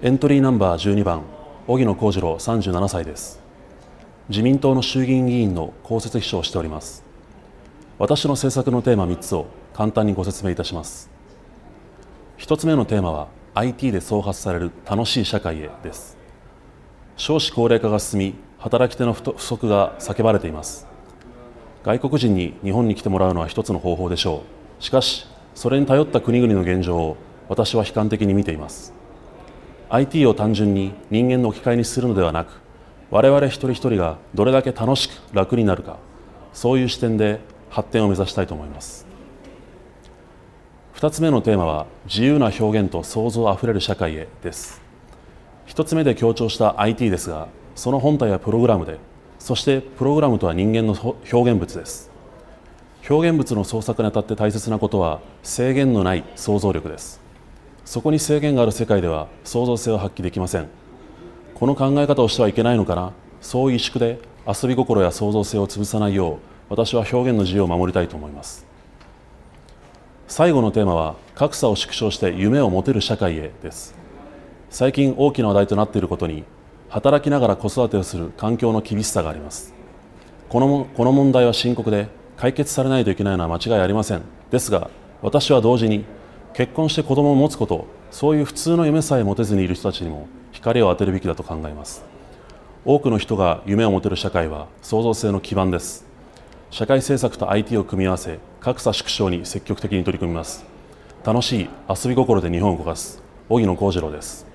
エントリーナンバー12番荻野幸次郎37歳です自民党の衆議院議員の公設秘書をしております私の政策のテーマ3つを簡単にご説明いたします1つ目のテーマは IT で創発される楽しい社会へです少子高齢化が進み働き手の不足が叫ばれています外国人に日本に来てもらうのは一つの方法でしょうしかしそれに頼った国々の現状を私は悲観的に見ています IT を単純に人間の置き換えにするのではなく我々一人一人がどれだけ楽しく楽になるかそういう視点で発展を目指したいと思います2つ目のテーマは自由な表現と創造あふれる社会へです1つ目で強調した IT ですがその本体はプログラムでそしてプログラムとは人間の表現物です表現物の創作にあたって大切なことは制限のない想像力ですそこに制限がある世界では創造性を発揮できませんこの考え方をしてはいけないのかなそう萎縮で遊び心や創造性を潰さないよう私は表現の自由を守りたいと思います最後のテーマは格差を縮小して夢を持てる社会へです最近大きな話題となっていることに働きながら子育てをする環境の厳しさがありますこのこの問題は深刻で解決されないといけないのは間違いありませんですが私は同時に結婚して子供を持つことそういう普通の夢さえ持てずにいる人たちにも光を当てるべきだと考えます多くの人が夢を持てる社会は創造性の基盤です社会政策と IT を組み合わせ格差縮小に積極的に取り組みます楽しい遊び心で日本を動かす荻野幸次郎です